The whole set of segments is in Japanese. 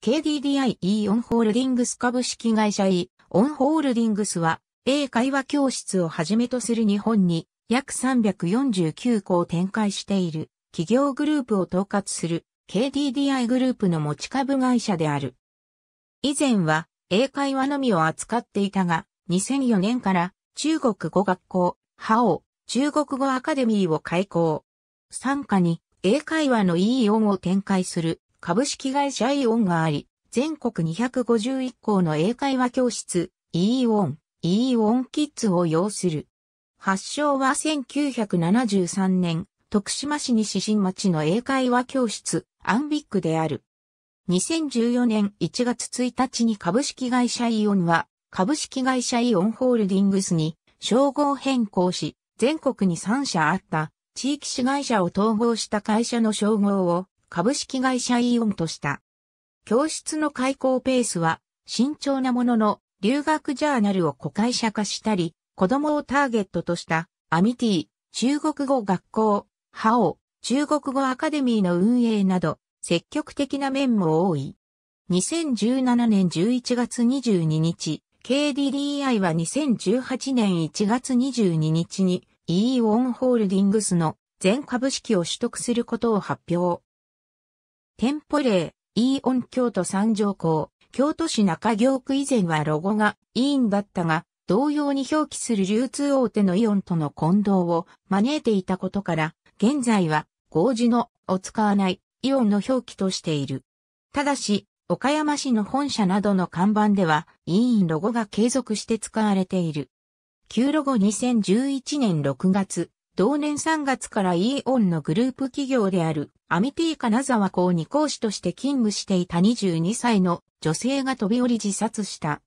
KDDI e オンホールディングス株式会社イオンホールディングスは、英会話教室をはじめとする日本に約349校を展開している企業グループを統括する KDDI グループの持ち株会社である。以前は英会話のみを扱っていたが、2004年から中国語学校、ハオ、中国語アカデミーを開校。参加に英会話の e 音を展開する株式会社イオンがあり、全国251校の英会話教室、イーオン、イーオンキッズを要する。発祥は1973年、徳島市西新町の英会話教室、アンビックである。2014年1月1日に株式会社イオンは、株式会社イオンホールディングスに、称号変更し、全国に3社あった、地域市会社を統合した会社の称号を、株式会社イオンとした。教室の開校ペースは慎重なものの留学ジャーナルを子会社化したり、子供をターゲットとしたアミティ、中国語学校、ハオ、中国語アカデミーの運営など積極的な面も多い。2017年11月22日、KDDI は2018年1月22日に e オンホールディングスの全株式を取得することを発表。店舗例、イーオン京都三条港、京都市中京区以前はロゴがイーンだったが、同様に表記する流通大手のイオンとの混同を招いていたことから、現在は合字のを使わないイオンの表記としている。ただし、岡山市の本社などの看板では、イーンロゴが継続して使われている。旧ロゴ2011年6月、同年3月からイーオンのグループ企業であるアミティ金沢校に講師として勤務していた22歳の女性が飛び降り自殺した。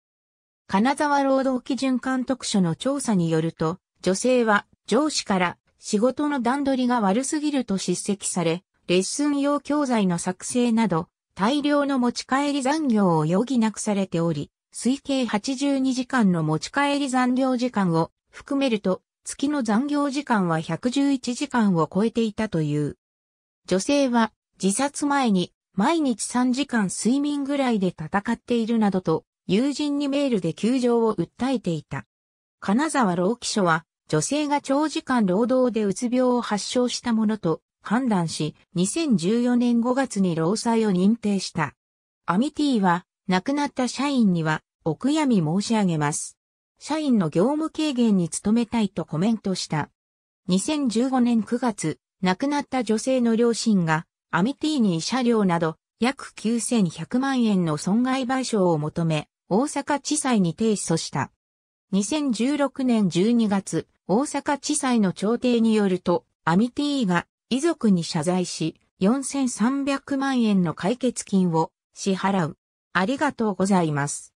金沢労働基準監督署の調査によると、女性は上司から仕事の段取りが悪すぎると叱責され、レッスン用教材の作成など、大量の持ち帰り残業を余儀なくされており、推計82時間の持ち帰り残業時間を含めると月の残業時間は111時間を超えていたという。女性は自殺前に毎日3時間睡眠ぐらいで戦っているなどと友人にメールで窮状を訴えていた。金沢老記署は女性が長時間労働でうつ病を発症したものと判断し、2014年5月に労災を認定した。アミティは亡くなった社員にはお悔やみ申し上げます。社員の業務軽減に努めたいとコメントした。2015年9月、亡くなった女性の両親が、アミティーニー料など、約9100万円の損害賠償を求め、大阪地裁に提訴した。2016年12月、大阪地裁の調停によると、アミティーが遺族に謝罪し、4300万円の解決金を支払う。ありがとうございます。